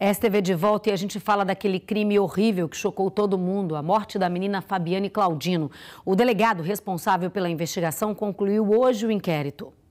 STV de volta e a gente fala daquele crime horrível que chocou todo mundo, a morte da menina Fabiane Claudino. O delegado responsável pela investigação concluiu hoje o inquérito.